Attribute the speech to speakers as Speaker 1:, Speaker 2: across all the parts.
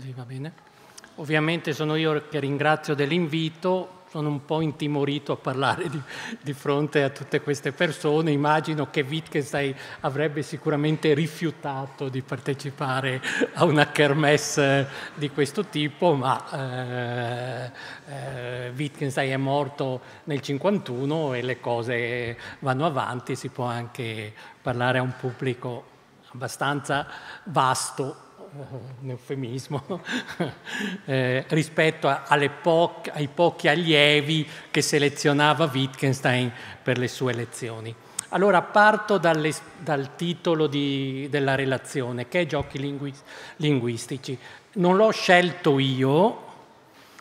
Speaker 1: Sì, va bene. Ovviamente sono io che ringrazio dell'invito, sono un po' intimorito a parlare di, di fronte a tutte queste persone, immagino che Wittgenstein avrebbe sicuramente rifiutato di partecipare a una kermesse di questo tipo, ma eh, eh, Wittgenstein è morto nel 1951 e le cose vanno avanti, si può anche parlare a un pubblico abbastanza vasto un eufemismo, eh, rispetto po- ai pochi allievi che selezionava Wittgenstein per le sue lezioni. Allora parto dal titolo di, della relazione, che è Giochi lingui- linguistici. Non l'ho scelto io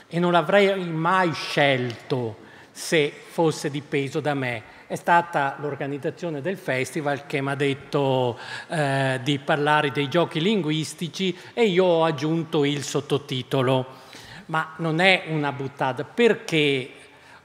Speaker 1: e non l'avrei mai scelto se fosse dipeso da me è stata l'organizzazione del festival che mi ha detto eh, di parlare dei giochi linguistici e io ho aggiunto il sottotitolo. Ma non è una buttata, perché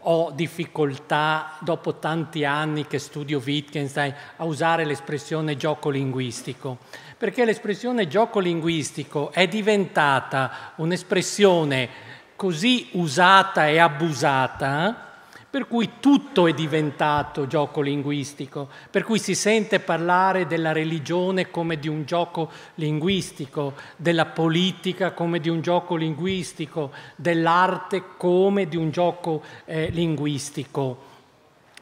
Speaker 1: ho difficoltà, dopo tanti anni che studio Wittgenstein, a usare l'espressione gioco linguistico? Perché l'espressione gioco linguistico è diventata un'espressione così usata e abusata per cui tutto è diventato gioco linguistico, per cui si sente parlare della religione come di un gioco linguistico, della politica come di un gioco linguistico, dell'arte come di un gioco eh, linguistico.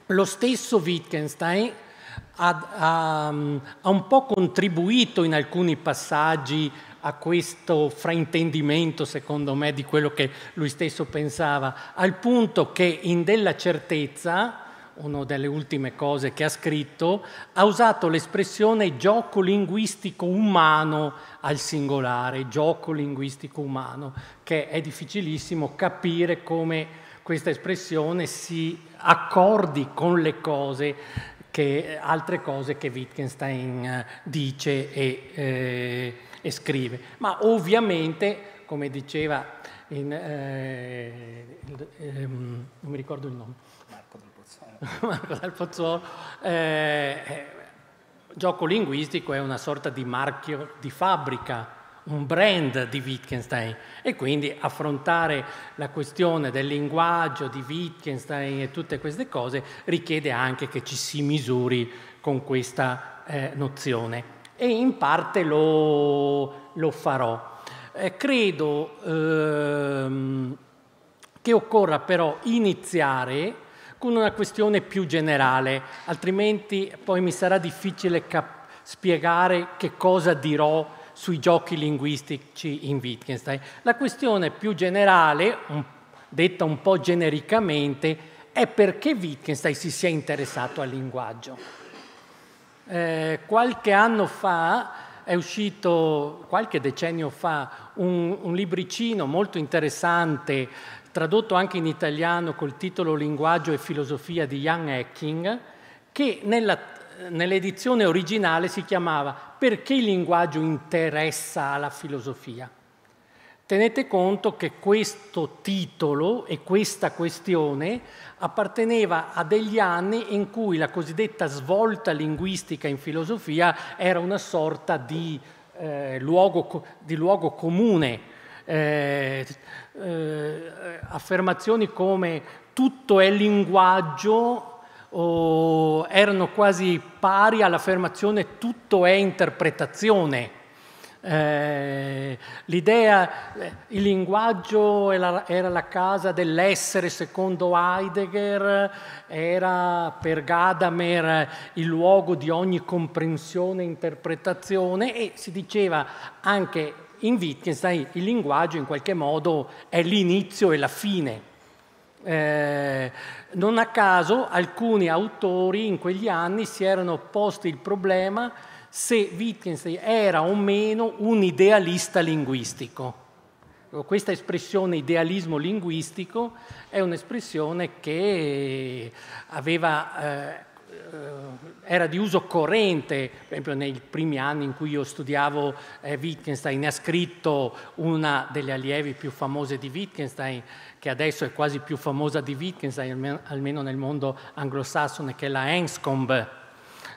Speaker 1: Lo stesso Wittgenstein ha, ha, ha un po' contribuito in alcuni passaggi a questo fraintendimento, secondo me, di quello che lui stesso pensava, al punto che in Della Certezza, una delle ultime cose che ha scritto, ha usato l'espressione gioco linguistico umano al singolare, gioco linguistico umano, che è difficilissimo capire come questa espressione si accordi con le cose che, altre cose che Wittgenstein eh, dice e eh, e scrive. Ma ovviamente, come diceva in, eh, ehm, non mi ricordo il nome, Marco Del Pozzuolo, Marco Del Pozzuolo eh, eh, gioco linguistico è una sorta di marchio di fabbrica un brand di Wittgenstein e quindi affrontare la questione del linguaggio di Wittgenstein e tutte queste cose richiede anche che ci si misuri con questa eh, nozione e in parte lo, lo farò. Eh, credo ehm, che occorra però iniziare con una questione più generale, altrimenti poi mi sarà difficile spiegare che cosa dirò sui giochi linguistici in Wittgenstein. La questione più generale, un, detta un po' genericamente, è perché Wittgenstein si sia interessato al linguaggio. Eh, qualche anno fa è uscito, qualche decennio fa, un, un libricino molto interessante, tradotto anche in italiano col titolo Linguaggio e filosofia di Jan Hacking, che nella, nell'edizione originale si chiamava Perché il linguaggio interessa alla filosofia? Tenete conto che questo titolo e questa questione apparteneva a degli anni in cui la cosiddetta svolta linguistica in filosofia era una sorta di, eh, luogo, di luogo, comune. Eh, eh, affermazioni come tutto è linguaggio erano quasi pari all'affermazione tutto è interpretazione eh, l'idea, eh, il linguaggio era la casa dell'essere secondo Heidegger, era per Gadamer il luogo di ogni comprensione e interpretazione e si diceva anche in Wittgenstein il linguaggio in qualche modo è l'inizio e la fine. Eh, non a caso alcuni autori in quegli anni si erano posti il problema se Wittgenstein era o meno un idealista linguistico. Questa espressione idealismo linguistico è un'espressione che eh, aveva, eh, eh, era di uso corrente, per esempio nei primi anni in cui io studiavo eh, Wittgenstein, ha scritto una delle allievi più famose di Wittgenstein, che adesso è quasi più famosa di Wittgenstein, almeno nel mondo anglosassone, che è la Enscombe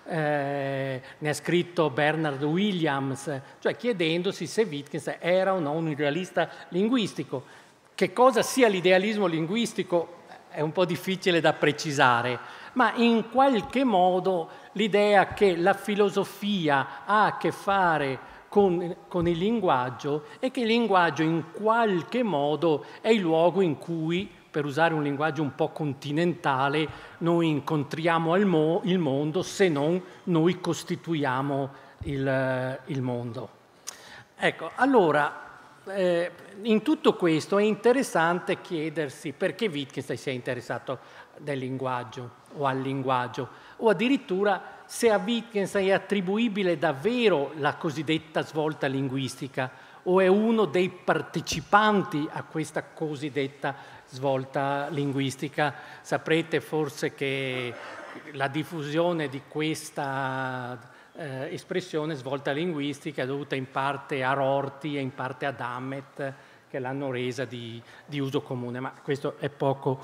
Speaker 1: eh, ne ha scritto Bernard Williams, cioè chiedendosi se Wittgenstein era o no un idealista linguistico. Che cosa sia l'idealismo linguistico è un po' difficile da precisare, ma in qualche modo l'idea che la filosofia ha a che fare con, con, il linguaggio e che il linguaggio in qualche modo è il luogo in cui per usare un linguaggio un po' continentale, noi incontriamo il, mo il mondo se non noi costituiamo il, il mondo. Ecco, allora, eh, in tutto questo è interessante chiedersi perché Wittgenstein si è interessato del linguaggio o al linguaggio, o addirittura se a Wittgenstein è attribuibile davvero la cosiddetta svolta linguistica o è uno dei partecipanti a questa cosiddetta svolta linguistica. Saprete forse che la diffusione di questa eh, espressione svolta linguistica è dovuta in parte a Rorti e in parte a Dammet che l'hanno resa di, di uso comune, ma questo è poco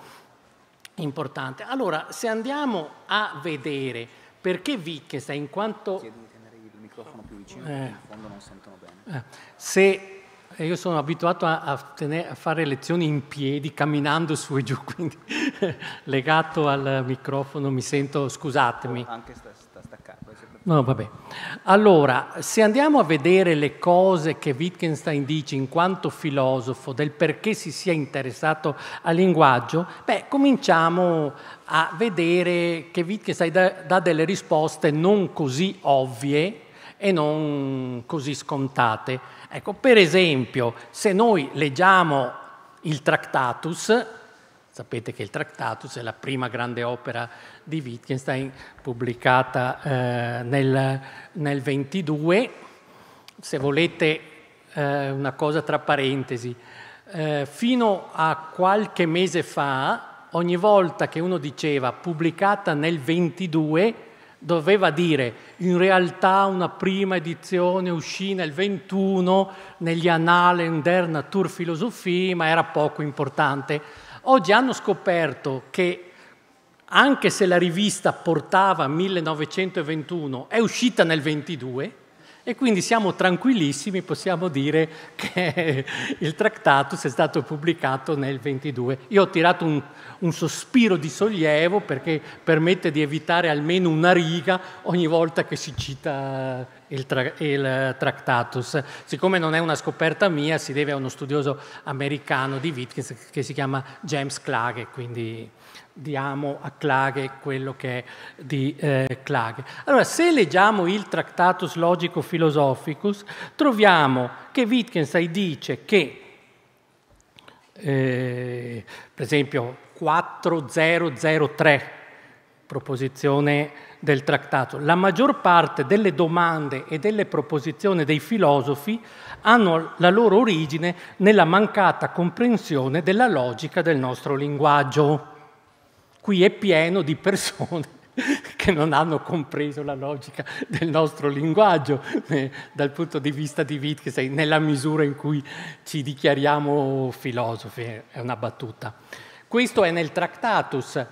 Speaker 1: importante. Allora, se andiamo a vedere perché Wittgenstein, in quanto... Chiedi di tenere il microfono più vicino, eh, in fondo non sentono bene. Eh, se io sono abituato a, a, tenere, a, fare lezioni in piedi, camminando su e giù, quindi legato al microfono mi sento, scusatemi. Anche sta, sta staccato. No, vabbè. Allora, se andiamo a vedere le cose che Wittgenstein dice in quanto filosofo del perché si sia interessato al linguaggio, beh, cominciamo a vedere che Wittgenstein dà, dà delle risposte non così ovvie, e non così scontate. Ecco, per esempio, se noi leggiamo il Tractatus, sapete che il Tractatus è la prima grande opera di Wittgenstein pubblicata eh, nel, nel 22, se volete eh, una cosa tra parentesi, eh, fino a qualche mese fa, ogni volta che uno diceva pubblicata nel 22, doveva dire in realtà una prima edizione uscì nel 21 negli annali der Naturphilosophie, ma era poco importante. Oggi hanno scoperto che anche se la rivista portava 1921, è uscita nel 22 e quindi siamo tranquillissimi, possiamo dire che il Tractatus è stato pubblicato nel 22. Io ho tirato un, un sospiro di sollievo perché permette di evitare almeno una riga ogni volta che si cita il, tra- il, Tractatus. Siccome non è una scoperta mia, si deve a uno studioso americano di Wittgenstein che si chiama James Clagg, quindi diamo a Klage quello che è di eh, Claghe. Allora, se leggiamo il Tractatus Logico Philosophicus, troviamo che Wittgenstein dice che, eh, per esempio, 4003, proposizione del trattato, la maggior parte delle domande e delle proposizioni dei filosofi hanno la loro origine nella mancata comprensione della logica del nostro linguaggio qui è pieno di persone che non hanno compreso la logica del nostro linguaggio eh, dal punto di vista di Wittgenstein, nella misura in cui ci dichiariamo filosofi, è una battuta. Questo è nel Tractatus.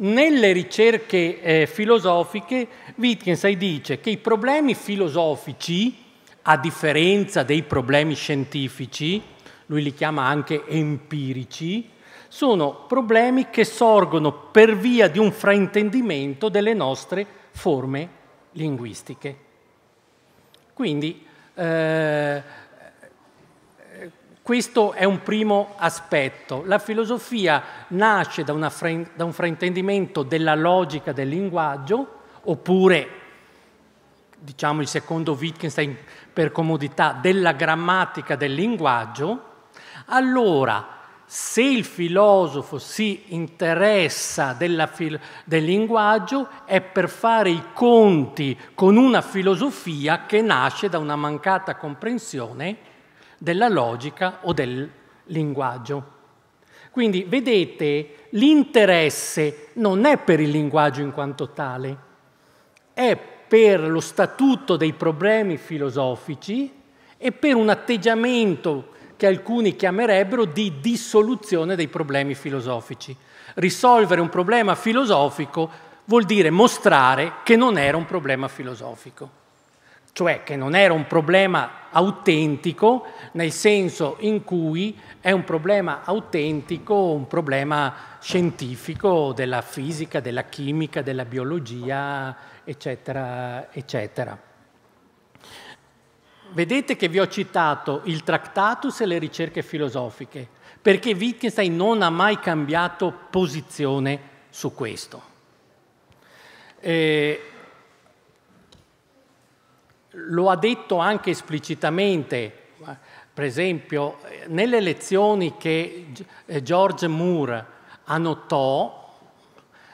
Speaker 1: Nelle ricerche eh, filosofiche Wittgenstein dice che i problemi filosofici, a differenza dei problemi scientifici, lui li chiama anche empirici, sono problemi che sorgono per via di un fraintendimento delle nostre forme linguistiche. Quindi eh, questo è un primo aspetto. La filosofia nasce da, fra- da un fraintendimento della logica del linguaggio, oppure diciamo il secondo Wittgenstein per comodità, della grammatica del linguaggio, allora se il filosofo si interessa della, del linguaggio è per fare i conti con una filosofia che nasce da una mancata comprensione della logica o del linguaggio. Quindi vedete, l'interesse non è per il linguaggio in quanto tale, è per lo statuto dei problemi filosofici e per un atteggiamento che alcuni chiamerebbero di dissoluzione dei problemi filosofici. Risolvere un problema filosofico vuol dire mostrare che non era un problema filosofico cioè che non era un problema autentico nel senso in cui è un problema autentico, un problema scientifico della fisica, della chimica, della biologia, eccetera, eccetera. Vedete che vi ho citato il Tractatus e le ricerche filosofiche, perché Wittgenstein non ha mai cambiato posizione su questo. Eh, lo ha detto anche esplicitamente, per esempio, nelle lezioni che eh, George Moore annotò,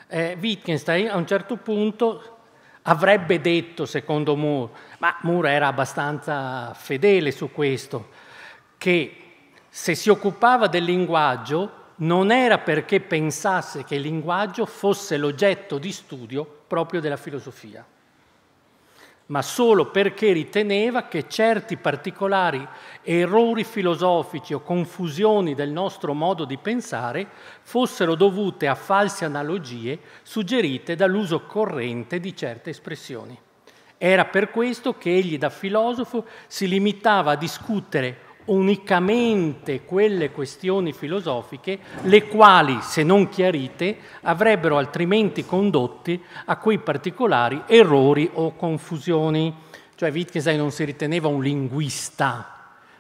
Speaker 1: eh, Wittgenstein a un certo punto avrebbe detto, secondo Moore, ma Moore era abbastanza fedele su questo, che se si occupava del linguaggio non era perché pensasse che il linguaggio fosse l'oggetto di studio proprio della filosofia ma solo perché riteneva che certi particolari errori filosofici o confusioni del nostro modo di pensare fossero dovute a false analogie suggerite dall'uso corrente di certe espressioni. Era per questo che egli da filosofo si limitava a discutere unicamente quelle questioni filosofiche le quali, se non chiarite, avrebbero altrimenti condotti a quei particolari errori o confusioni. Cioè Wittgenstein non si riteneva un linguista,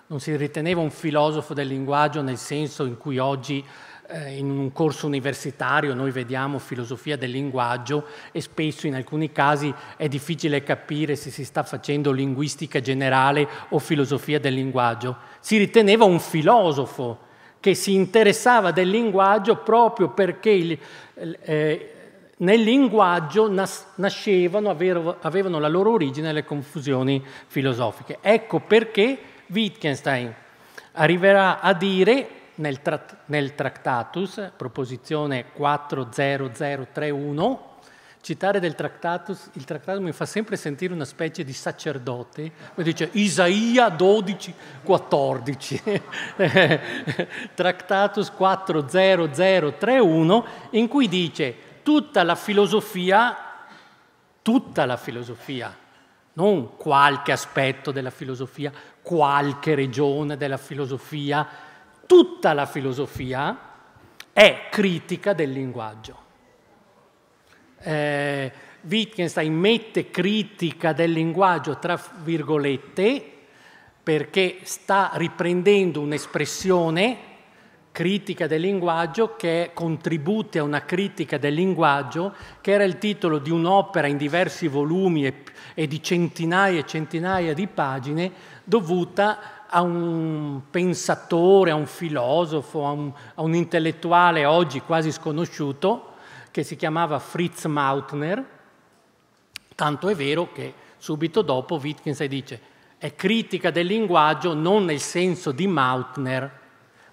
Speaker 1: non si riteneva un filosofo del linguaggio nel senso in cui oggi eh, in un corso universitario noi vediamo filosofia del linguaggio e spesso in alcuni casi è difficile capire se si sta facendo linguistica generale o filosofia del linguaggio. Si riteneva un filosofo che si interessava del linguaggio proprio perché il, eh, nel linguaggio nas- nascevano, avevo, avevano la loro origine le confusioni filosofiche. Ecco perché Wittgenstein arriverà a dire nel, nel Tractatus, proposizione 40031, citare del Tractatus, il Tractatus mi fa sempre sentire una specie di sacerdote, mi dice Isaia 12, 14, Tractatus 40031, in cui dice tutta la filosofia, tutta la filosofia, non qualche aspetto della filosofia, qualche regione della filosofia, tutta la filosofia è critica del linguaggio. Eh, Wittgenstein mette critica del linguaggio tra virgolette perché sta riprendendo un'espressione critica del linguaggio che è contributi a una critica del linguaggio che era il titolo di un'opera in diversi volumi e, e di centinaia e centinaia di pagine dovuta a un pensatore, a un filosofo, a un, a un intellettuale oggi quasi sconosciuto che si chiamava Fritz Mautner, tanto è vero che subito dopo Wittgenstein dice è critica del linguaggio non nel senso di Mautner,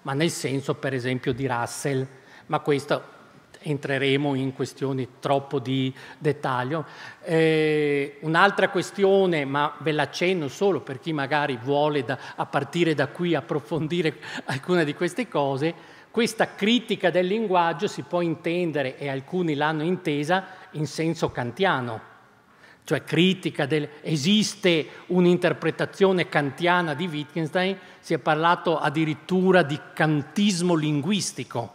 Speaker 1: ma nel senso per esempio di Russell, ma questo entreremo in questioni troppo di dettaglio. Eh, un'altra questione, ma ve l'accenno solo per chi magari vuole da, a partire da qui approfondire alcune di queste cose, questa critica del linguaggio si può intendere, e alcuni l'hanno intesa, in senso kantiano, cioè critica del... esiste un'interpretazione kantiana di Wittgenstein, si è parlato addirittura di kantismo linguistico,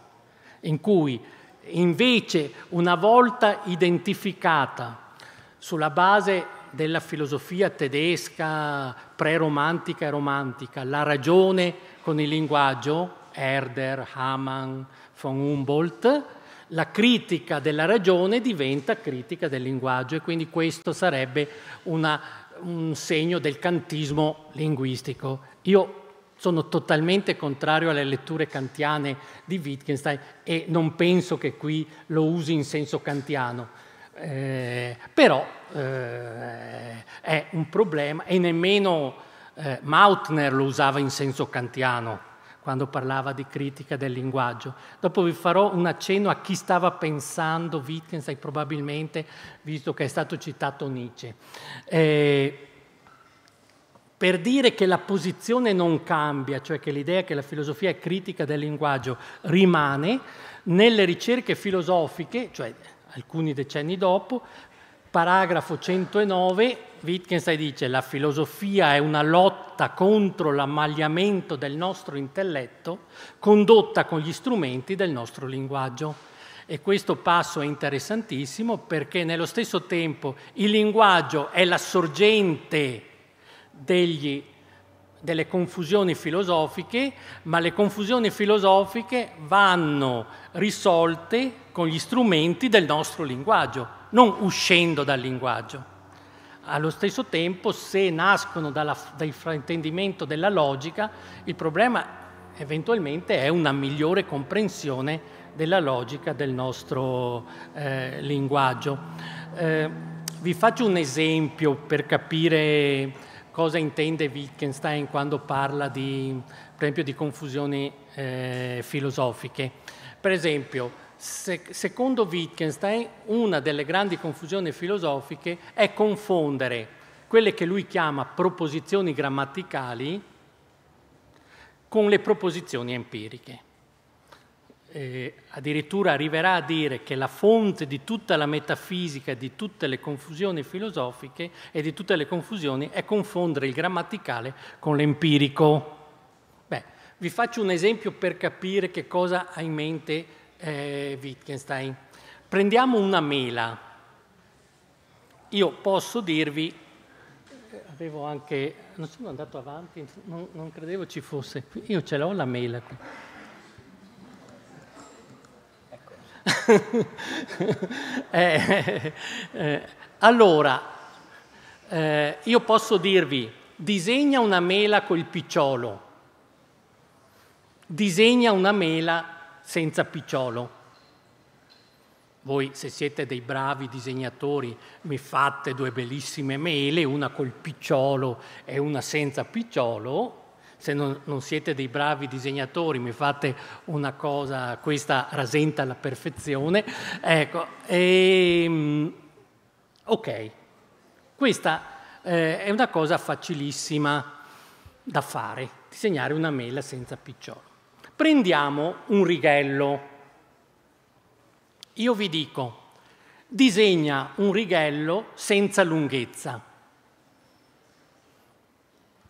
Speaker 1: in cui invece una volta identificata sulla base della filosofia tedesca pre-romantica e romantica, la ragione con il linguaggio, Herder, Hamann, von Humboldt, la critica della ragione diventa critica del linguaggio e quindi questo sarebbe una, un segno del cantismo linguistico. Io sono totalmente contrario alle letture kantiane di Wittgenstein e non penso che qui lo usi in senso kantiano. Eh, però eh, è un problema e nemmeno eh, Mautner lo usava in senso kantiano quando parlava di critica del linguaggio. Dopo vi farò un accenno a chi stava pensando Wittgenstein probabilmente, visto che è stato citato Nietzsche. Eh, per dire che la posizione non cambia, cioè che l'idea che la filosofia è critica del linguaggio rimane, nelle ricerche filosofiche, cioè alcuni decenni dopo, paragrafo 109, Wittgenstein dice la filosofia è una lotta contro l'ammagliamento del nostro intelletto condotta con gli strumenti del nostro linguaggio. E questo passo è interessantissimo perché nello stesso tempo il linguaggio è la sorgente degli, delle confusioni filosofiche, ma le confusioni filosofiche vanno risolte con gli strumenti del nostro linguaggio, non uscendo dal linguaggio. Allo stesso tempo, se nascono dalla, dal fraintendimento della logica, il problema eventualmente è una migliore comprensione della logica del nostro eh, linguaggio. Eh, vi faccio un esempio per capire cosa intende Wittgenstein quando parla di, per esempio, di confusioni eh, filosofiche. Per esempio, se, secondo Wittgenstein una delle grandi confusioni filosofiche è confondere quelle che lui chiama proposizioni grammaticali con le proposizioni empiriche eh, addirittura arriverà a dire che la fonte di tutta la metafisica, di tutte le confusioni filosofiche e di tutte le confusioni è confondere il grammaticale con l'empirico. Beh, vi faccio un esempio per capire che cosa ha in mente eh, Wittgenstein. Prendiamo una mela. Io posso dirvi, eh, avevo anche, non sono andato avanti, non, non credevo ci fosse, io ce l'ho la mela qui. eh, eh, allora, eh, io posso dirvi, disegna una mela col picciolo, disegna una mela senza picciolo. Voi se siete dei bravi disegnatori mi fate due bellissime mele, una col picciolo e una senza picciolo, se non, non, siete dei bravi disegnatori mi fate una cosa, questa rasenta alla perfezione. Ecco, e, ehm, ok, questa eh, è una cosa facilissima da fare, disegnare una mela senza picciolo. Prendiamo un righello. Io vi dico, disegna un righello senza lunghezza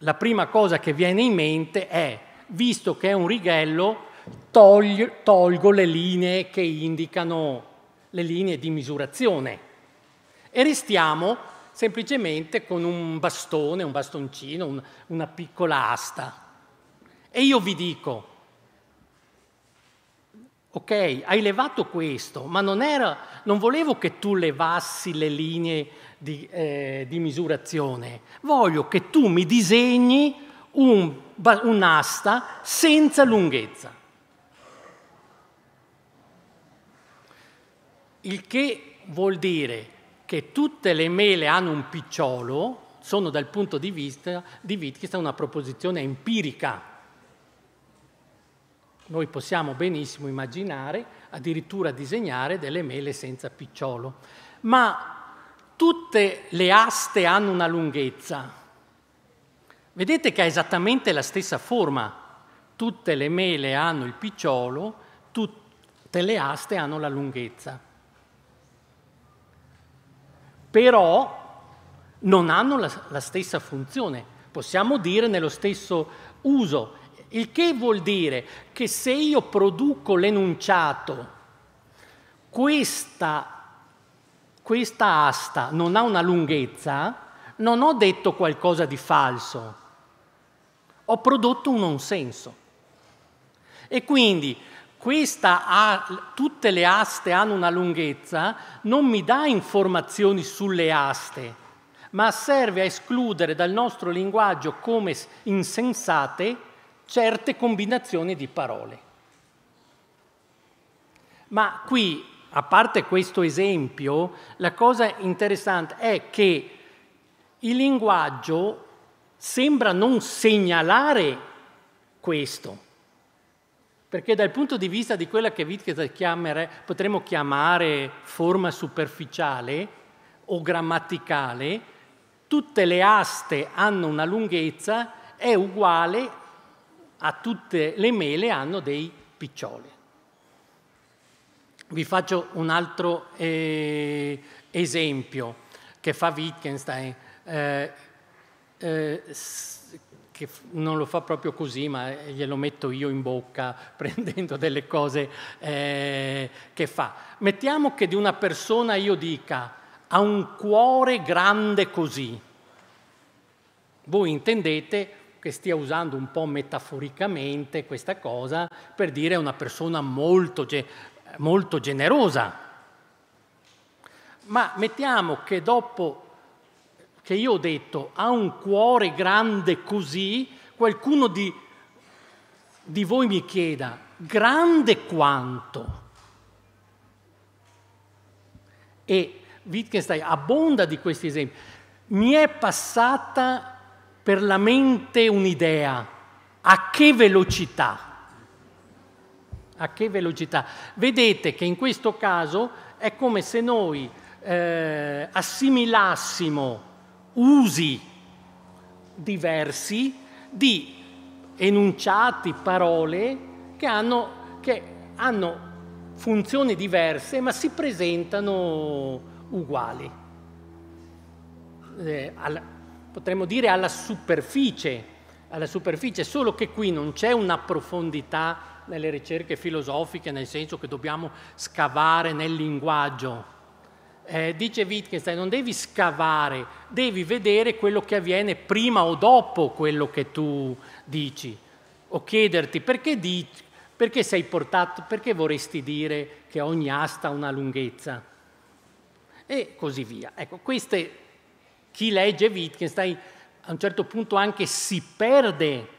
Speaker 1: la prima cosa che viene in mente è, visto che è un righello, togl- tolgo le linee che indicano le linee di misurazione e restiamo semplicemente con un bastone, un bastoncino, un, una piccola asta. E io vi dico, ok, hai levato questo, ma non, era, non volevo che tu levassi le linee di, eh, di misurazione. Voglio che tu mi disegni un, un'asta senza lunghezza. Il che vuol dire che tutte le mele hanno un picciolo, sono dal punto di vista di Wittgenstein una proposizione empirica. Noi possiamo benissimo immaginare, addirittura disegnare delle mele senza picciolo, ma Tutte le aste hanno una lunghezza. Vedete che ha esattamente la stessa forma. Tutte le mele hanno il picciolo, tutte le aste hanno la lunghezza. Però non hanno la, la stessa funzione, possiamo dire nello stesso uso. Il che vuol dire che se io produco l'enunciato, questa questa asta non ha una lunghezza, non ho detto qualcosa di falso, ho prodotto un non senso. E quindi questa ha, tutte le aste hanno una lunghezza, non mi dà informazioni sulle aste, ma serve a escludere dal nostro linguaggio come insensate certe combinazioni di parole. Ma qui a parte questo esempio, la cosa interessante è che il linguaggio sembra non segnalare questo, perché dal punto di vista di quella che Wittgenstein potremmo chiamare forma superficiale o grammaticale, tutte le aste hanno una lunghezza, è uguale a tutte le mele hanno dei piccioli. Vi faccio un altro eh, esempio che fa Wittgenstein, eh, eh, che non lo fa proprio così, ma glielo metto io in bocca prendendo delle cose eh, che fa. Mettiamo che di una persona io dica ha un cuore grande così. Voi intendete che stia usando un po' metaforicamente questa cosa per dire una persona molto, molto generosa, ma mettiamo che dopo che io ho detto ha un cuore grande così, qualcuno di, di voi mi chieda grande quanto? E Wittgenstein abbonda di questi esempi. Mi è passata per la mente un'idea, a che velocità? a che velocità. Vedete che in questo caso è come se noi eh, assimilassimo usi diversi di enunciati, parole che hanno, che hanno funzioni diverse ma si presentano uguali. Eh, alla, potremmo dire alla superficie, alla superficie, solo che qui non c'è una profondità nelle ricerche filosofiche, nel senso che dobbiamo scavare nel linguaggio. Eh, dice Wittgenstein, non devi scavare, devi vedere quello che avviene prima o dopo quello che tu dici, o chiederti perché, di, perché sei portato, perché vorresti dire che ogni asta ha una lunghezza, e così via. Ecco, queste, chi legge Wittgenstein a un certo punto anche si perde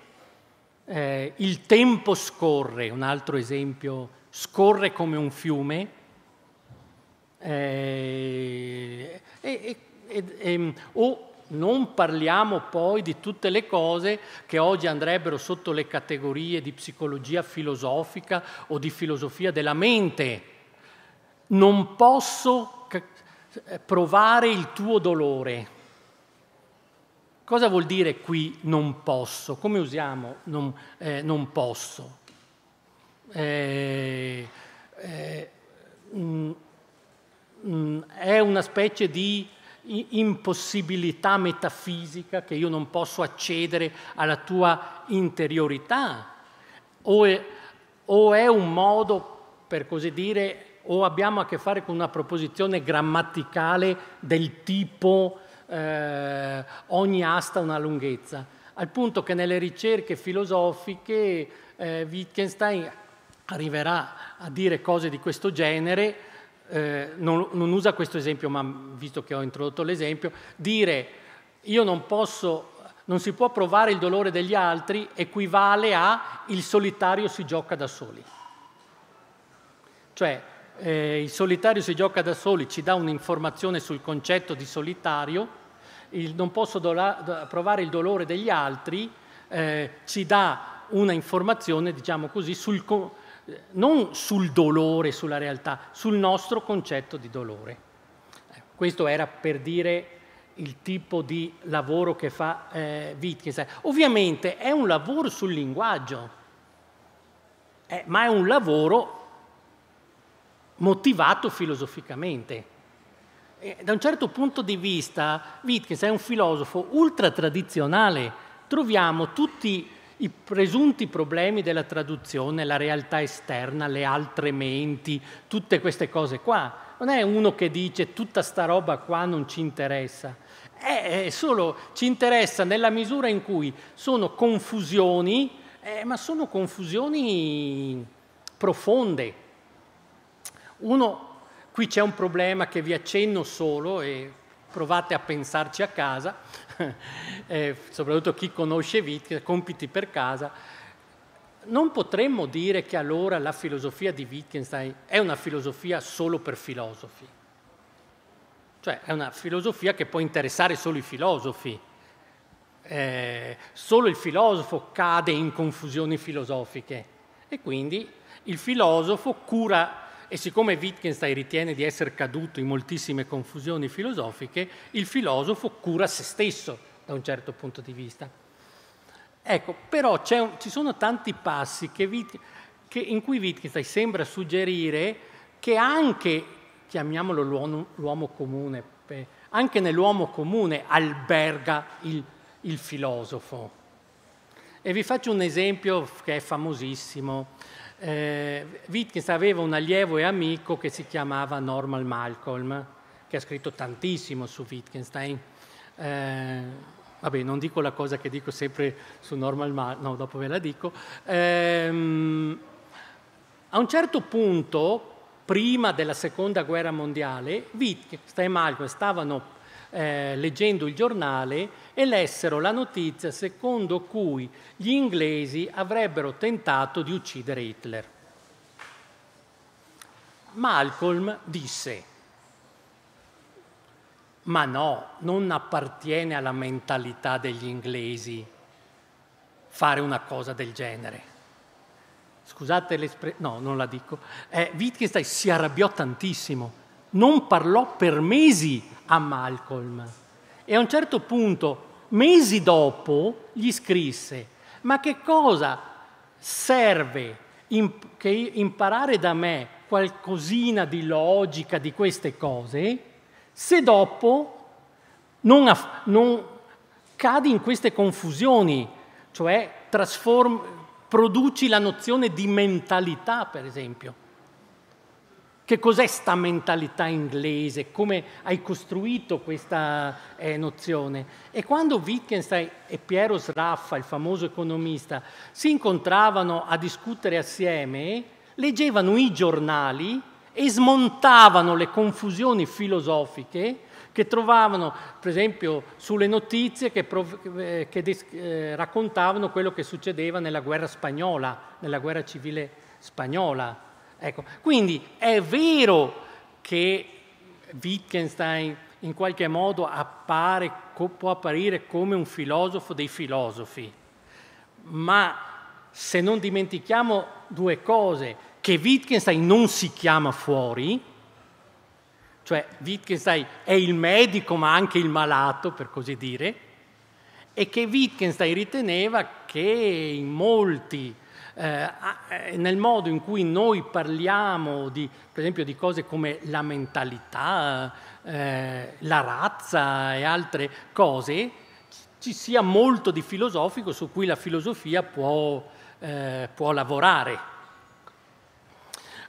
Speaker 1: eh, il tempo scorre, un altro esempio, scorre come un fiume eh, e, e, e, ehm, o non parliamo poi di tutte le cose che oggi andrebbero sotto le categorie di psicologia filosofica o di filosofia della mente. Non posso eh, provare il tuo dolore Cosa vuol dire qui non posso? Come usiamo non, eh, non posso? Eh, eh, mh, mm, mh, mm, è una specie di impossibilità metafisica che io non posso accedere alla tua interiorità o è, o è un modo per così dire o abbiamo a che fare con una proposizione grammaticale del tipo eh, ogni asta una lunghezza, al punto che nelle ricerche filosofiche eh, Wittgenstein arriverà a dire cose di questo genere, eh, non, non usa questo esempio, ma visto che ho introdotto l'esempio, dire io non posso non si può provare il dolore degli altri equivale a il solitario si gioca da soli. Cioè, eh, il solitario si gioca da soli, ci dà un'informazione sul concetto di solitario, il non posso dola- provare il dolore degli altri, eh, ci dà una informazione, diciamo così, sul con- eh, non sul dolore, sulla realtà, sul nostro concetto di dolore. Eh, questo era per dire il tipo di lavoro che fa eh, Wittgenstein. Ovviamente è un lavoro sul linguaggio, eh, ma è un lavoro motivato filosoficamente. E da un certo punto di vista, Wittgenstein è un filosofo ultra tradizionale. Troviamo tutti i presunti problemi della traduzione, la realtà esterna, le altre menti, tutte queste cose qua. Non è uno che dice tutta sta roba qua non ci interessa. È, solo ci interessa nella misura in cui sono confusioni, eh, ma sono confusioni profonde, uno, qui c'è un problema che vi accenno solo e provate a pensarci a casa, eh, soprattutto chi conosce Wittgenstein, compiti per casa, non potremmo dire che allora la filosofia di Wittgenstein è una filosofia solo per filosofi. Cioè è una filosofia che può interessare solo i filosofi. Eh, solo il filosofo cade in confusioni filosofiche e quindi il filosofo cura e siccome Wittgenstein ritiene di essere caduto in moltissime confusioni filosofiche, il filosofo cura se stesso da un certo punto di vista. Ecco, però un, ci sono tanti passi che Witt, che, in cui Wittgenstein sembra suggerire che anche, chiamiamolo l'uomo, l'uomo comune, anche nell'uomo comune alberga il, il filosofo. E vi faccio un esempio che è famosissimo eh, Wittgenstein aveva un allievo e amico che si chiamava Norman Malcolm, che ha scritto tantissimo su Wittgenstein. Eh, vabbè, non dico la cosa che dico sempre su Norman Malcolm, no, dopo ve la dico. Eh, a un certo punto, prima della Seconda Guerra Mondiale, Wittgenstein e Malcolm stavano eh, leggendo il giornale e lessero la notizia secondo cui gli inglesi avrebbero tentato di uccidere Hitler. Malcolm disse, ma no, non appartiene alla mentalità degli inglesi fare una cosa del genere. Scusate l'espressione, no, non la dico. Eh, Wittgenstein si arrabbiò tantissimo non parlò per mesi a Malcolm e a un certo punto, mesi dopo, gli scrisse, ma che cosa serve imp che imparare da me qualcosina di logica di queste cose se dopo non, non cadi in queste confusioni, cioè produci la nozione di mentalità, per esempio. Che cos'è sta mentalità inglese? Come hai costruito questa eh, nozione? E quando Wittgenstein e Piero Sraffa, il famoso economista, si incontravano a discutere assieme, leggevano i giornali e smontavano le confusioni filosofiche che trovavano, per esempio, sulle notizie che, eh, che eh, raccontavano quello che succedeva nella guerra spagnola, nella guerra civile spagnola. Ecco, quindi è vero che Wittgenstein in qualche modo appare, può apparire come un filosofo dei filosofi, ma se non dimentichiamo due cose, che Wittgenstein non si chiama fuori, cioè Wittgenstein è il medico ma anche il malato, per così dire, e che Wittgenstein riteneva che in molti eh, eh, nel modo in cui noi parliamo di, per esempio di cose come la mentalità, eh, la razza e altre cose, ci sia molto di filosofico su cui la filosofia può, eh, può lavorare.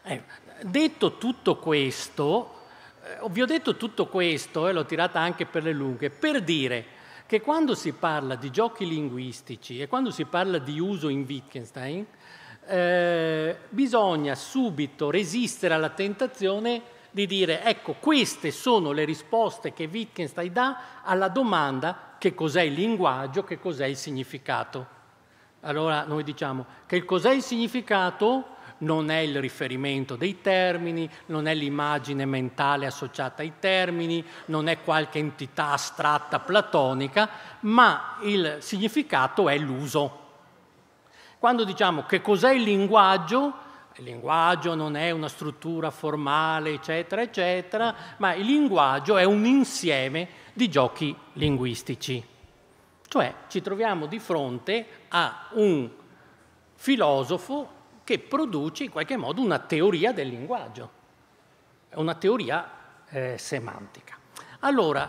Speaker 1: Eh, detto tutto questo, eh, vi ho detto tutto questo e l'ho tirata anche per le lunghe, per dire che quando si parla di giochi linguistici e quando si parla di uso in Wittgenstein, eh, bisogna subito resistere alla tentazione di dire ecco queste sono le risposte che Wittgenstein dà alla domanda che cos'è il linguaggio, che cos'è il significato. Allora noi diciamo che il cos'è il significato non è il riferimento dei termini, non è l'immagine mentale associata ai termini, non è qualche entità astratta platonica, ma il significato è l'uso. Quando diciamo che cos'è il linguaggio, il linguaggio non è una struttura formale, eccetera, eccetera, ma il linguaggio è un insieme di giochi linguistici. Cioè ci troviamo di fronte a un filosofo che produce in qualche modo una teoria del linguaggio, una teoria eh, semantica. Allora,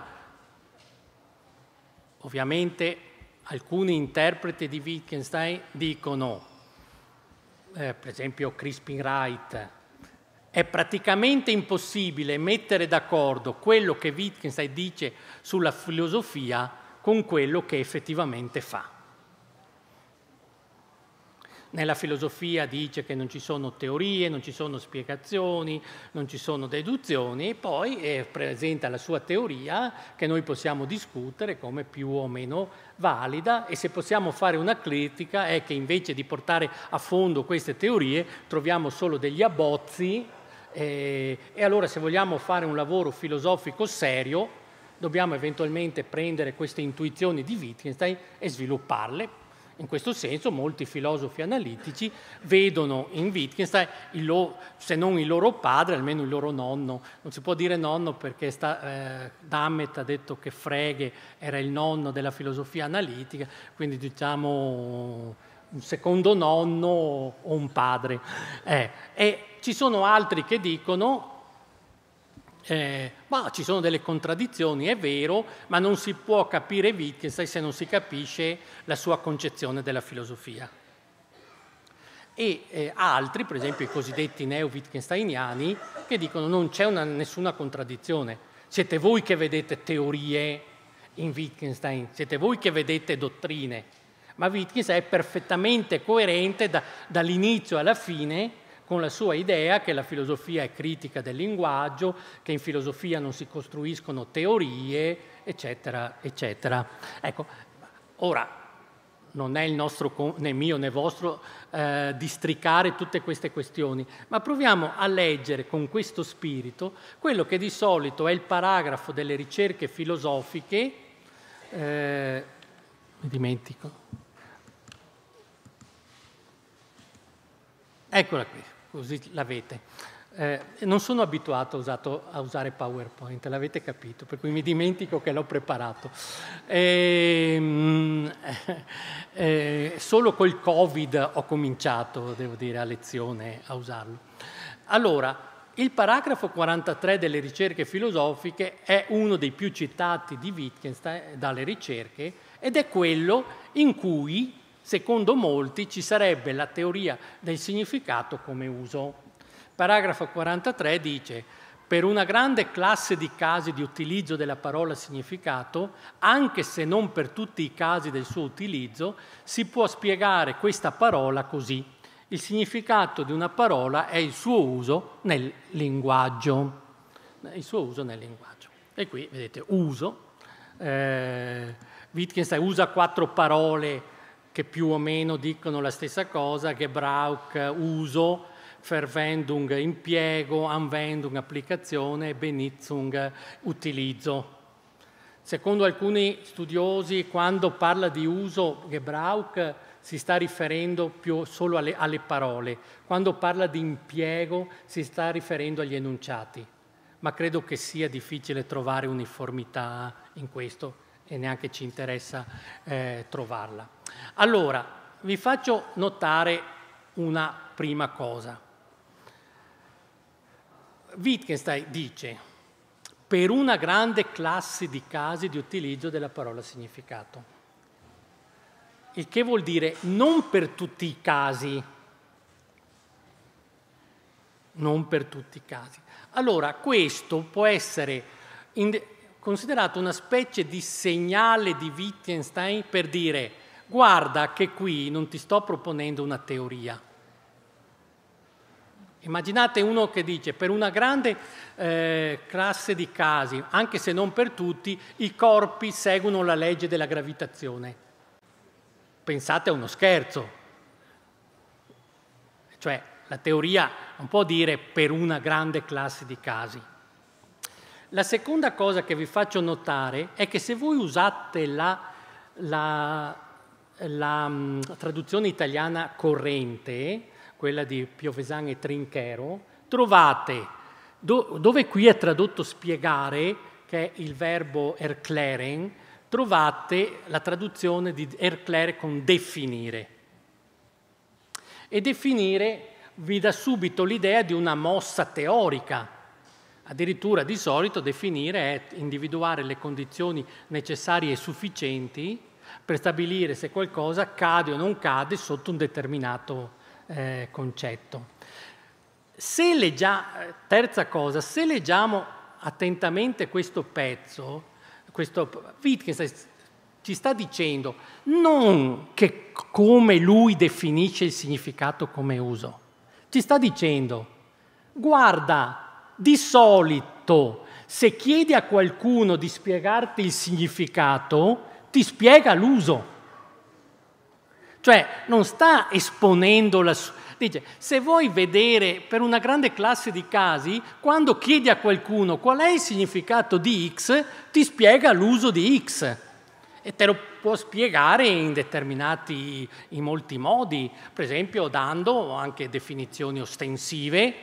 Speaker 1: ovviamente alcuni interpreti di Wittgenstein dicono, eh, per esempio Crispin Wright, è praticamente impossibile mettere d'accordo quello che Wittgenstein dice sulla filosofia con quello che effettivamente fa. Nella filosofia dice che non ci sono teorie, non ci sono spiegazioni, non ci sono deduzioni e poi eh, presenta la sua teoria che noi possiamo discutere come più o meno valida e se possiamo fare una critica è che invece di portare a fondo queste teorie troviamo solo degli abbozzi eh, e allora se vogliamo fare un lavoro filosofico serio dobbiamo eventualmente prendere queste intuizioni di Wittgenstein e svilupparle in questo senso molti filosofi analitici vedono in Wittgenstein, loro, se non il loro padre, almeno il loro nonno. Non si può dire nonno perché sta, eh, Damet ha detto che Frege era il nonno della filosofia analitica, quindi diciamo un secondo nonno o un padre. Eh, e ci sono altri che dicono eh, ma ci sono delle contraddizioni, è vero, ma non si può capire Wittgenstein se non si capisce la sua concezione della filosofia. E eh, altri, per esempio i cosiddetti neo-Wittgensteiniani, che dicono non c'è una, nessuna contraddizione, siete voi che vedete teorie in Wittgenstein, siete voi che vedete dottrine, ma Wittgenstein è perfettamente coerente da, dall'inizio alla fine con la sua idea che la filosofia è critica del linguaggio, che in filosofia non si costruiscono teorie, eccetera, eccetera. Ecco, ora non è il nostro, né mio né vostro eh, districare tutte queste questioni, ma proviamo a leggere con questo spirito quello che di solito è il paragrafo delle ricerche filosofiche, eh, mi dimentico, eccola qui, così l'avete. Eh, non sono abituato a, usato, a usare PowerPoint, l'avete capito, per cui mi dimentico che l'ho preparato. E, ehm, eh, solo col Covid ho cominciato, devo dire, a lezione a usarlo. Allora, il paragrafo 43 delle ricerche filosofiche è uno dei più citati di Wittgenstein dalle ricerche ed è quello in cui Secondo molti ci sarebbe la teoria del significato come uso. Paragrafo 43 dice per una grande classe di casi di utilizzo della parola significato, anche se non per tutti i casi del suo utilizzo, si può spiegare questa parola così. Il significato di una parola è il suo uso nel linguaggio. Il suo uso nel linguaggio. E qui vedete uso. Eh, Wittgenstein usa quattro parole che più o meno dicono la stessa cosa, Gebrauch uso, Verwendung impiego, Anwendung applicazione e Benitzung utilizzo. Secondo alcuni studiosi, quando parla di uso Gebrauch si sta riferendo più solo alle, alle parole, quando parla di impiego si sta riferendo agli enunciati, ma credo che sia difficile trovare uniformità in questo e neanche ci interessa eh, trovarla. Allora, vi faccio notare una prima cosa. Wittgenstein dice, per una grande classe di casi di utilizzo della parola significato. Il che vuol dire non per tutti i casi, non per tutti i casi. Allora, questo può essere considerato una specie di segnale di Wittgenstein per dire guarda che qui non ti sto proponendo una teoria. Immaginate uno che dice per una grande eh, classe di casi, anche se non per tutti, i corpi seguono la legge della gravitazione. Pensate a uno scherzo. Cioè la teoria non può dire per una grande classe di casi. La seconda cosa che vi faccio notare è che se voi usate la, la, la mm, traduzione italiana corrente, quella di Piovesan e Trinchero, trovate do, dove qui è tradotto spiegare, che è il verbo erkleren, trovate la traduzione di erklären con definire. E definire vi dà subito l'idea di una mossa teorica, Addirittura di solito definire è individuare le condizioni necessarie e sufficienti per stabilire se qualcosa cade o non cade sotto un determinato eh, concetto. Se leggia, eh, terza cosa, se leggiamo attentamente questo pezzo, questo, Wittgenstein ci sta dicendo non che come lui definisce il significato come uso, ci sta dicendo guarda di solito, se chiedi a qualcuno di spiegarti il significato, ti spiega l'uso. Cioè, non sta esponendo la sua... Dice, se vuoi vedere per una grande classe di casi, quando chiedi a qualcuno qual è il significato di X, ti spiega l'uso di X e te lo può spiegare in determinati, in molti modi, per esempio dando anche definizioni ostensive,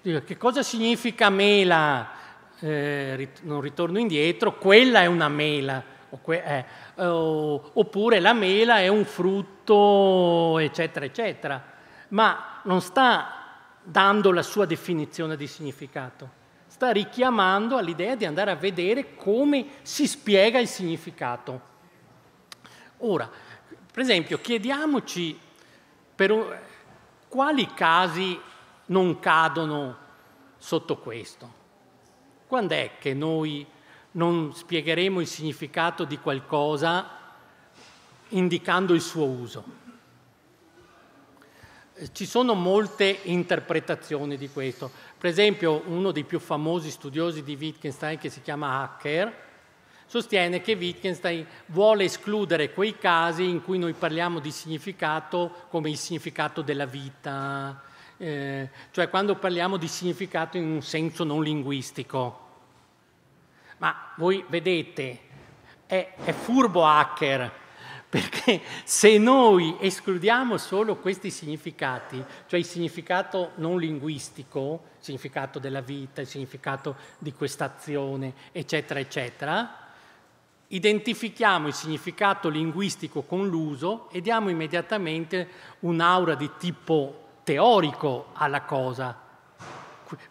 Speaker 1: che cosa significa mela? Eh, non ritorno indietro, quella è una mela, eh, oppure la mela è un frutto, eccetera, eccetera. Ma non sta dando la sua definizione di significato, sta richiamando all'idea di andare a vedere come si spiega il significato. Ora, per esempio, chiediamoci per un- quali casi non cadono sotto questo? Quando è che noi non spiegheremo il significato di qualcosa indicando il suo uso? Ci sono molte interpretazioni di questo. Per esempio, uno dei più famosi studiosi di Wittgenstein, che si chiama Hacker, sostiene che Wittgenstein vuole escludere quei casi in cui noi parliamo di significato come il significato della vita, eh, cioè quando parliamo di significato in un senso non linguistico. Ma voi vedete, è, è furbo hacker, perché se noi escludiamo solo questi significati, cioè il significato non linguistico, il significato della vita, il significato di questa azione, eccetera, eccetera, identifichiamo il significato linguistico con l'uso e diamo immediatamente un'aura di tipo teorico alla cosa.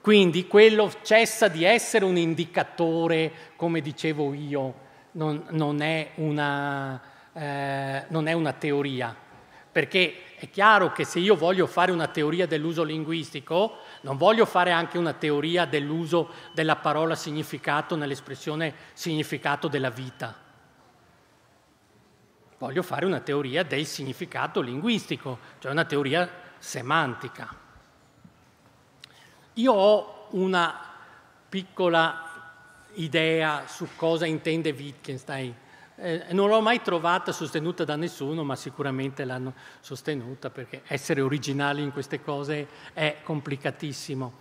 Speaker 1: Quindi quello cessa di essere un indicatore, come dicevo io, non, non, è, una, eh, non è una teoria. Perché è chiaro che se io voglio fare una teoria dell'uso linguistico, non voglio fare anche una teoria dell'uso della parola significato nell'espressione significato della vita. Voglio fare una teoria del significato linguistico, cioè una teoria semantica. Io ho una piccola idea su cosa intende Wittgenstein. Eh, non l'ho mai trovata sostenuta da nessuno, ma sicuramente l'hanno sostenuta perché essere originali in queste cose è complicatissimo.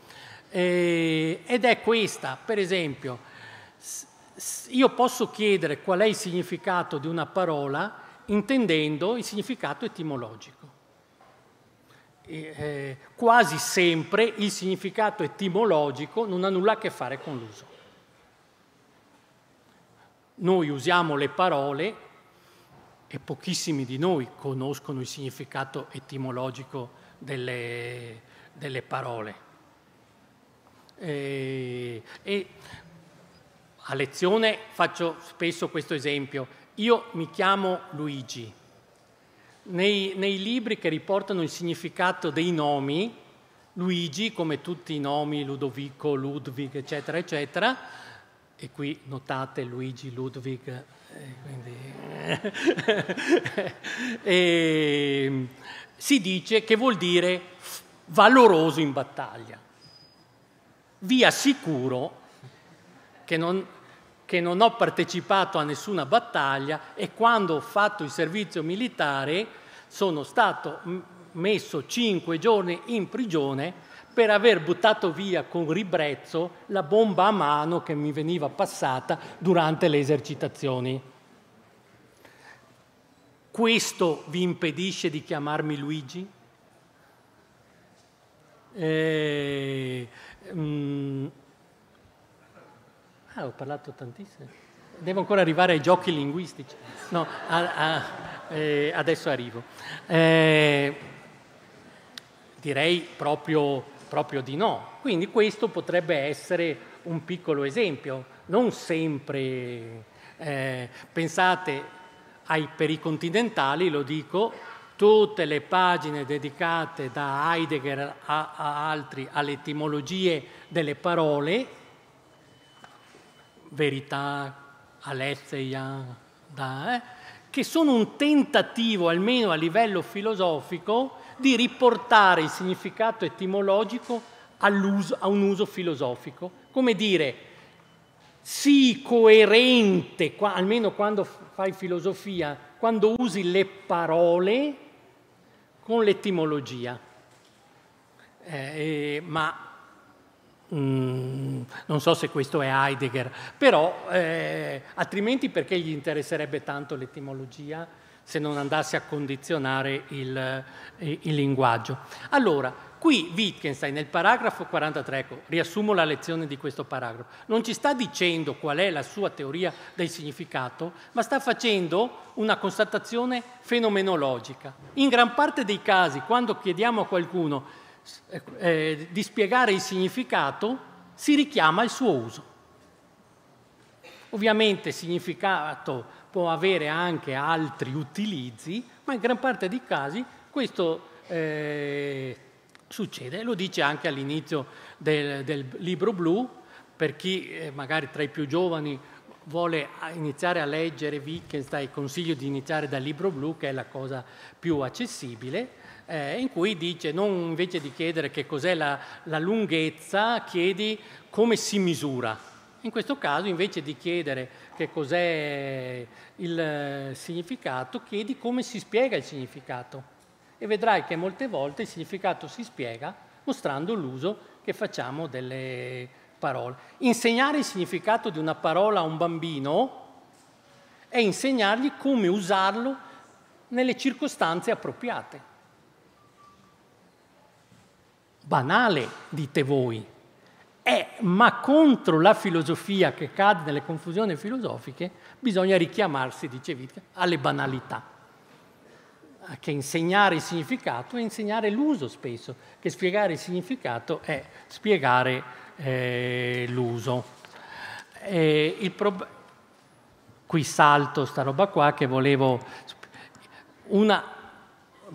Speaker 1: Eh, ed è questa, per esempio, io posso chiedere qual è il significato di una parola intendendo il significato etimologico eh, quasi sempre il significato etimologico non ha nulla a che fare con l'uso. Noi usiamo le parole e pochissimi di noi conoscono il significato etimologico delle, delle parole. E, e a lezione faccio spesso questo esempio. Io mi chiamo Luigi nei, nei, libri che riportano il significato dei nomi, Luigi, come tutti i nomi, Ludovico, Ludwig, eccetera, eccetera, e qui notate Luigi, Ludwig, eh, quindi... e, si dice che vuol dire valoroso in battaglia, Vi assicuro che non che non ho partecipato a nessuna battaglia e quando ho fatto il servizio militare sono stato messo cinque giorni in prigione per aver buttato via con ribrezzo la bomba a mano che mi veniva passata durante le esercitazioni. Questo vi impedisce di chiamarmi Luigi? Eh, mm, Ah, ho parlato tantissimo. Devo ancora arrivare ai giochi linguistici. No, a, a, eh, adesso arrivo. Eh, direi proprio, proprio di no. Quindi questo potrebbe essere un piccolo esempio. Non sempre eh, pensate ai pericontinentali, lo dico, tutte le pagine dedicate da Heidegger a, a altri alle etimologie delle parole verità, aletheia, da, eh, che sono un tentativo, almeno a livello filosofico, di riportare il significato etimologico a un uso filosofico. Come dire, sii coerente, qua, almeno quando fai filosofia, quando usi le parole con l'etimologia. Eh, ma Mm, non so se questo è Heidegger, però eh, altrimenti perché gli interesserebbe tanto l'etimologia se non andasse a condizionare il, eh, il linguaggio? Allora, qui Wittgenstein nel paragrafo 43, ecco, riassumo la lezione di questo paragrafo, non ci sta dicendo qual è la sua teoria del significato, ma sta facendo una constatazione fenomenologica. In gran parte dei casi, quando chiediamo a qualcuno Ecco, eh, di spiegare il significato, si richiama il suo uso. Ovviamente il significato può avere anche altri utilizzi, ma in gran parte dei casi questo eh, succede, lo dice anche all'inizio del, del, libro blu, per chi eh, magari tra i più giovani vuole iniziare a leggere Wittgenstein, consiglio di iniziare dal libro blu, che è la cosa più accessibile, eh, in cui dice non invece di chiedere che cos'è la, la lunghezza, chiedi come si misura. In questo caso invece di chiedere che cos'è il eh, significato, chiedi come si spiega il significato e vedrai che molte volte il significato si spiega mostrando l'uso che facciamo delle parole. Insegnare il significato di una parola a un bambino è insegnargli come usarlo nelle circostanze appropriate banale, dite voi, è, eh, ma contro la filosofia che cade nelle confusioni filosofiche bisogna richiamarsi, dice Wittgen, alle banalità che insegnare il significato è insegnare l'uso spesso, che spiegare il significato è spiegare eh, l'uso. Prob- qui salto sta roba qua che volevo... Una,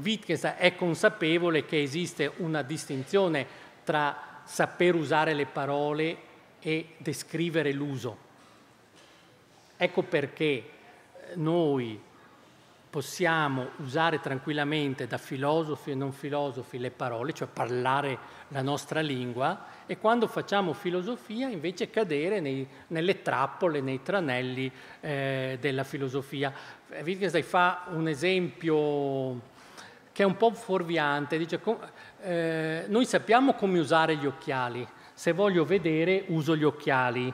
Speaker 1: Wittgenstein è consapevole che esiste una distinzione tra saper usare le parole e descrivere l'uso. Ecco perché eh, noi possiamo usare tranquillamente da filosofi e non filosofi le parole, cioè parlare la nostra lingua, e quando facciamo filosofia invece cadere nei, nelle trappole, nei tranelli eh, della filosofia. Wittgenstein fa un esempio che è un po' fuorviante, dice eh, noi sappiamo come usare gli occhiali, se voglio vedere uso gli occhiali,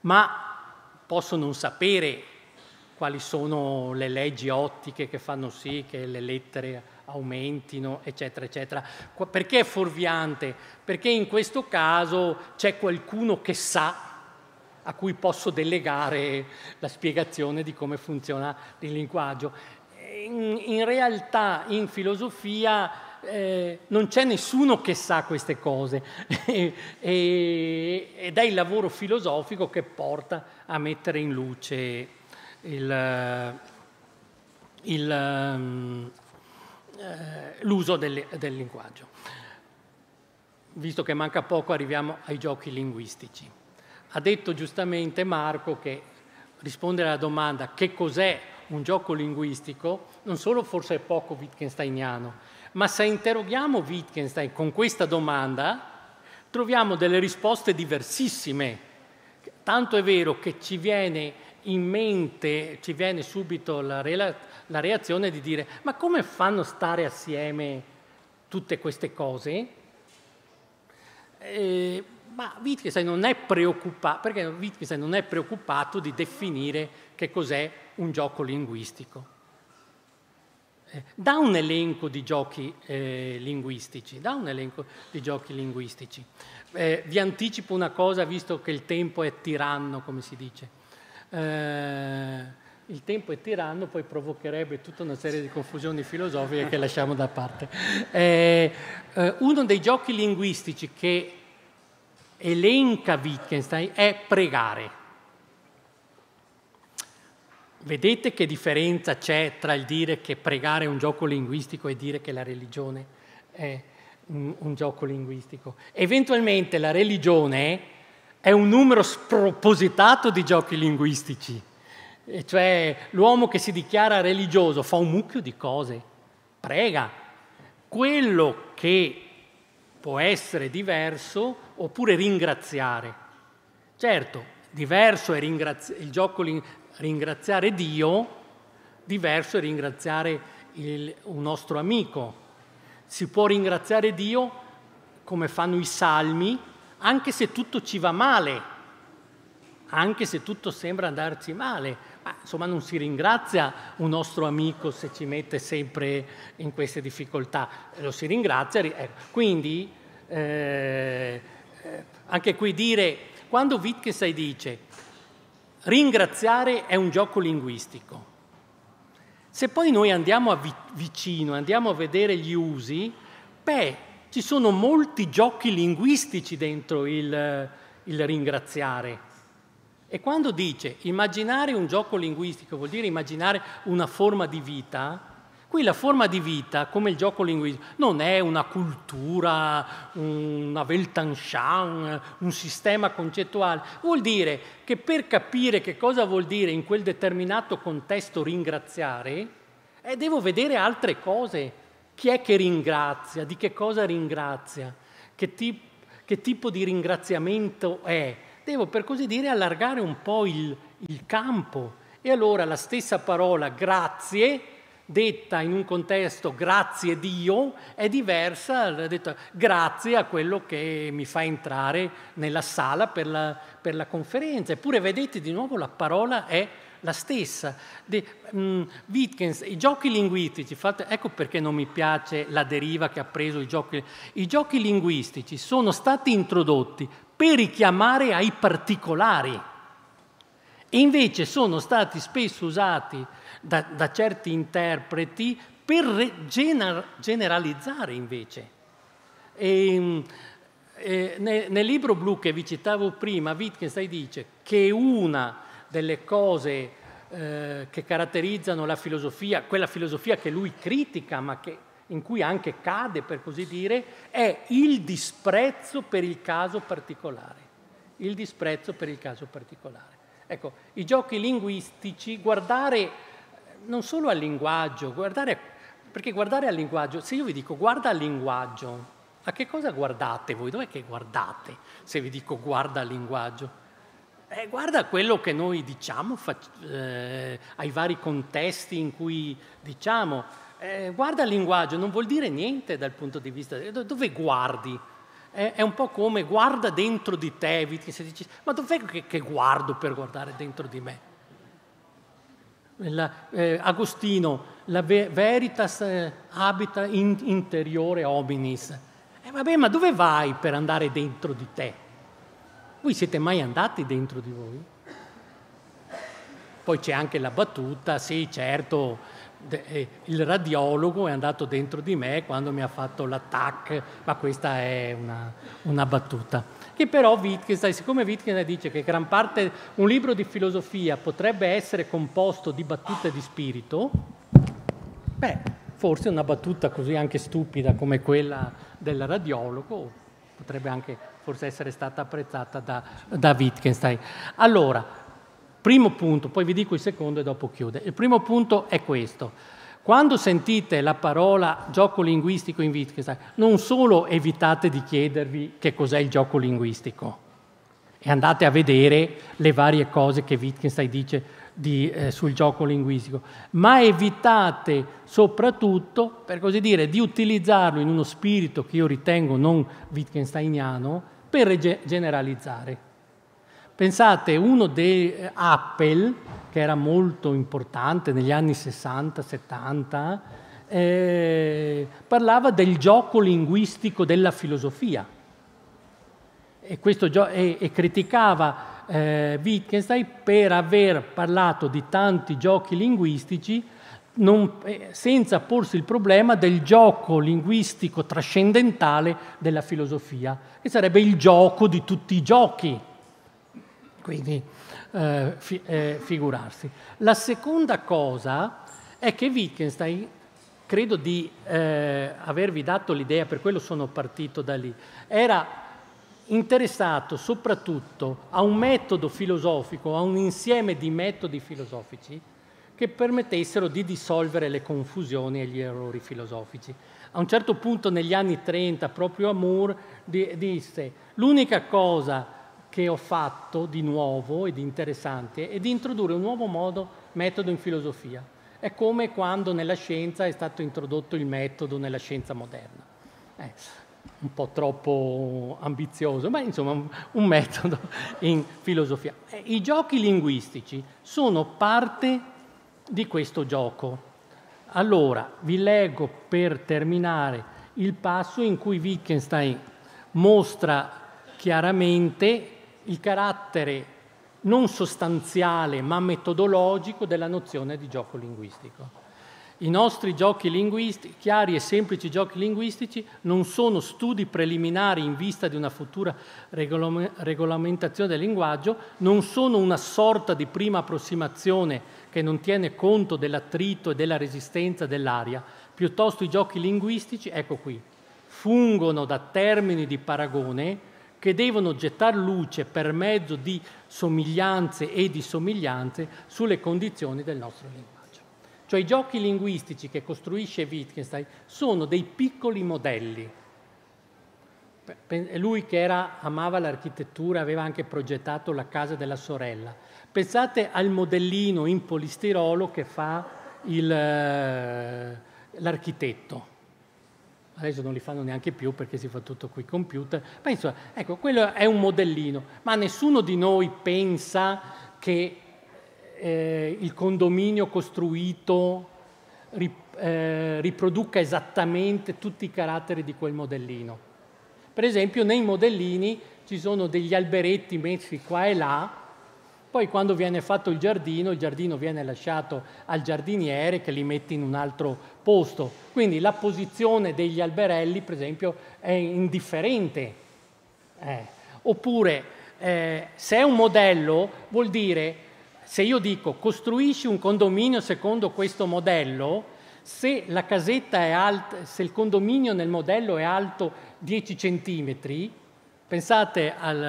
Speaker 1: ma posso non sapere quali sono le leggi ottiche che fanno sì che le lettere aumentino, eccetera, eccetera. Perché è fuorviante? Perché in questo caso c'è qualcuno che sa a cui posso delegare la spiegazione di come funziona il linguaggio in, in realtà in filosofia eh, non c'è nessuno che sa queste cose e, ed è il lavoro filosofico che porta a mettere in luce il, il, um, eh, l'uso del, del linguaggio. Visto che manca poco arriviamo ai giochi linguistici. Ha detto giustamente Marco che rispondere alla domanda che cos'è un gioco linguistico, non solo forse è poco wittgensteiniano, ma se interroghiamo Wittgenstein con questa domanda, troviamo delle risposte diversissime. Tanto è vero che ci viene in mente, ci viene subito la, rela- la reazione di dire ma come fanno stare assieme tutte queste cose? Eh, ma Wittgenstein non è preoccupato, perché Wittgenstein non è preoccupato di definire che cos'è un gioco linguistico. Eh, da un elenco di giochi eh, linguistici, da un elenco di giochi linguistici. Eh, vi anticipo una cosa, visto che il tempo è tiranno, come si dice. Eh, il tempo è tiranno, poi provocherebbe tutta una serie di confusioni filosofiche che lasciamo da parte. Eh, eh, uno dei giochi linguistici che elenca Wittgenstein è pregare. Vedete che differenza c'è tra il dire che pregare è un gioco linguistico e dire che la religione è un, un gioco linguistico. Eventualmente la religione è un numero spropositato di giochi linguistici, e cioè l'uomo che si dichiara religioso fa un mucchio di cose, prega. Quello che può essere diverso oppure ringraziare. Certo, diverso è ringrazi- il gioco linguistico ringraziare Dio, diverso è ringraziare il, un nostro amico. Si può ringraziare Dio come fanno i salmi, anche se tutto ci va male, anche se tutto sembra andarci male, ma insomma non si ringrazia un nostro amico se ci mette sempre in queste difficoltà, lo si ringrazia. Ecco, quindi eh, eh, anche qui dire, quando Wittgenstein dice Ringraziare è un gioco linguistico. Se poi noi andiamo a vi- vicino, andiamo a vedere gli usi, beh, ci sono molti giochi linguistici dentro il, il ringraziare. E quando dice immaginare un gioco linguistico vuol dire immaginare una forma di vita, Qui la forma di vita, come il gioco linguistico, non è una cultura, una Weltanschauung, un sistema concettuale. Vuol dire che per capire che cosa vuol dire in quel determinato contesto ringraziare, eh, devo vedere altre cose. Chi è che ringrazia? Di che cosa ringrazia? Che, ti, che tipo di ringraziamento è? Devo, per così dire, allargare un po' il, il campo. E allora la stessa parola grazie detta in un contesto grazie Dio è diversa, detto, grazie a quello che mi fa entrare nella sala per la, per la, conferenza. Eppure vedete di nuovo la parola è la stessa. De, um, mm, Wittgens, i giochi linguistici, fate, ecco perché non mi piace la deriva che ha preso i giochi. I giochi linguistici sono stati introdotti per richiamare ai particolari e invece sono stati spesso usati da, da certi interpreti per re, gener, generalizzare invece. E, ehm, e eh, nel, nel libro blu che vi citavo prima, Wittgenstein dice che una delle cose eh, che caratterizzano la filosofia, quella filosofia che lui critica, ma che, in cui anche cade, per così dire, è il disprezzo per il caso particolare. Il disprezzo per il caso particolare. Ecco, i giochi linguistici, guardare non solo al linguaggio, guardare, perché guardare al linguaggio, se io vi dico guarda al linguaggio, a che cosa guardate voi? Dov'è che guardate se vi dico guarda al linguaggio? Eh, guarda quello che noi diciamo eh, ai vari contesti in cui diciamo, eh, guarda il linguaggio, non vuol dire niente dal punto di vista dove guardi. È un po' come guarda dentro di te, se dici, ma dov'è che, che guardo per guardare dentro di me? La, eh, Agostino, la veritas eh, abita in interiore hominis. eh, vabbè, ma dove vai per andare dentro di te? Voi siete mai andati dentro di voi? Poi c'è anche la battuta, sì certo, eh, il radiologo è andato dentro di me quando mi ha fatto l'attacco, ma questa è una, una battuta che però Wittgenstein, siccome Wittgenstein dice che gran parte un libro di filosofia potrebbe essere composto di battute di spirito, beh, forse una battuta così anche stupida come quella del radiologo potrebbe anche forse essere stata apprezzata da, da Wittgenstein. Allora, Primo punto, poi vi dico il secondo e dopo chiude. Il primo punto è questo. Quando sentite la parola gioco linguistico in Wittgenstein, non solo evitate di chiedervi che cos'è il gioco linguistico e andate a vedere le varie cose che Wittgenstein dice di, eh, sul gioco linguistico, ma evitate soprattutto, per così dire, di utilizzarlo in uno spirito che io ritengo non wittgensteiniano per generalizzare. Pensate, uno di eh, Apple, che era molto importante negli anni 60-70, eh, parlava del gioco linguistico della filosofia e, gio e, e criticava eh, Wittgenstein per aver parlato di tanti giochi linguistici non, eh, senza porsi il problema del gioco linguistico trascendentale della filosofia, che sarebbe il gioco di tutti i giochi quindi eh, fi eh, figurarsi. La seconda cosa è che Wittgenstein, credo di eh, avervi dato l'idea, per quello sono partito da lì, era interessato soprattutto a un metodo filosofico, a un insieme di metodi filosofici che permettessero di dissolvere le confusioni e gli errori filosofici. A un certo punto negli anni 30 proprio Amour disse l'unica cosa che ho fatto di nuovo e di interessante è di introdurre un nuovo modo, metodo in filosofia. È come quando nella scienza è stato introdotto il metodo nella scienza moderna. Eh, un po' troppo ambizioso, ma insomma un, metodo in filosofia. Eh, I giochi linguistici sono parte di questo gioco. Allora, vi leggo per terminare il passo in cui Wittgenstein mostra chiaramente il carattere non sostanziale ma metodologico della nozione di gioco linguistico. I nostri giochi linguistici, chiari e semplici giochi linguistici, non sono studi preliminari in vista di una futura regolame, regolamentazione del linguaggio, non sono una sorta di prima approssimazione che non tiene conto dell'attrito e della resistenza dell'aria. Piuttosto i giochi linguistici, ecco qui, fungono da termini di paragone che devono gettare luce per mezzo di somiglianze e di somiglianze sulle condizioni del nostro linguaggio. Cioè i giochi linguistici che costruisce Wittgenstein sono dei piccoli modelli. Lui che era, amava l'architettura, aveva anche progettato la casa della sorella. Pensate al modellino in polistirolo che fa il, eh, l'architetto adesso non li fanno neanche più perché si fa tutto qui computer, ma insomma, ecco, quello è un modellino, ma nessuno di noi pensa che eh, il condominio costruito ri, eh, riproduca esattamente tutti i caratteri di quel modellino. Per esempio nei modellini ci sono degli alberetti messi qua e là poi quando viene fatto il giardino, il giardino viene lasciato al giardiniere che li mette in un altro posto. Quindi la posizione degli alberelli, per esempio, è indifferente. Eh. Oppure eh, se è un modello, vuol dire, se io dico costruisci un condominio secondo questo modello, se, alta, se il condominio nel modello è alto 10 centimetri, Pensate al,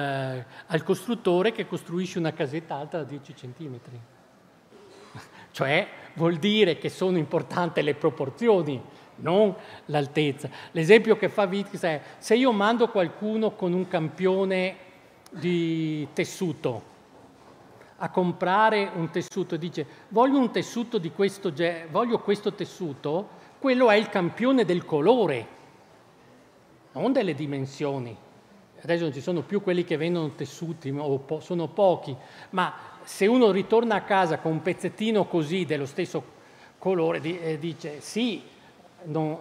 Speaker 1: al costruttore che costruisce una casetta alta da 10 centimetri. cioè vuol dire che sono importanti le proporzioni, non l'altezza. L'esempio che fa Wittgenstein è se io mando qualcuno con un campione di tessuto a comprare un tessuto e dice voglio un tessuto di questo genere, voglio questo tessuto, quello è il campione del colore, non delle dimensioni adesso non ci sono più quelli che vendono tessuti, po sono pochi, ma se uno ritorna a casa con un pezzettino così dello stesso colore, di, eh, dice sì, non,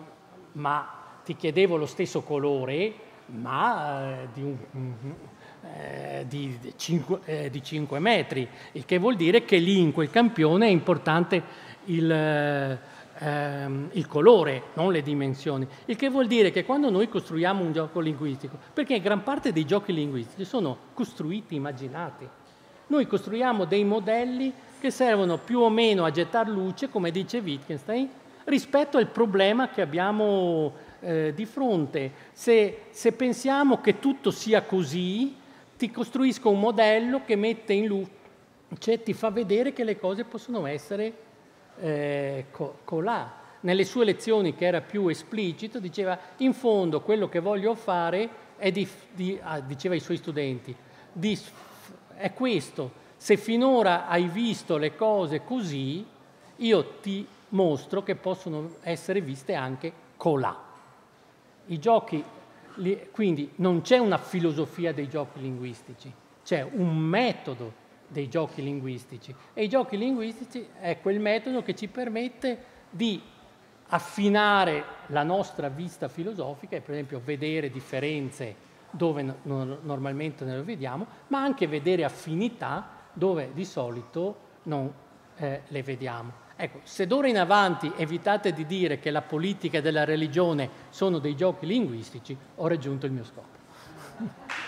Speaker 1: ma ti chiedevo lo stesso colore, ma eh, di, un, eh, di, 5, di, 5, eh, metri, il che vuol dire che lì in quel campione è importante il ehm, il colore, non le dimensioni. Il che vuol dire che quando noi costruiamo un gioco linguistico, perché gran parte dei giochi linguistici sono costruiti, immaginati, noi costruiamo dei modelli che servono più o meno a gettare luce, come dice Wittgenstein, rispetto al problema che abbiamo eh, di fronte. Se, se pensiamo che tutto sia così, ti costruisco un modello che mette in luce, cioè ti fa vedere che le cose possono essere eh, Colà, nelle sue lezioni che era più esplicito, diceva in fondo quello che voglio fare è di, di ah, diceva ai suoi studenti, di, è questo, se finora hai visto le cose così, io ti mostro che possono essere viste anche colà. I giochi, quindi non c'è una filosofia dei giochi linguistici, c'è un metodo dei giochi linguistici. E i giochi linguistici è quel metodo che ci permette di affinare la nostra vista filosofica e per esempio vedere differenze dove no, normalmente non le vediamo, ma anche vedere affinità dove di solito non eh, le vediamo. Ecco, se d'ora in avanti evitate di dire che la politica e della religione sono dei giochi linguistici, ho raggiunto il mio scopo.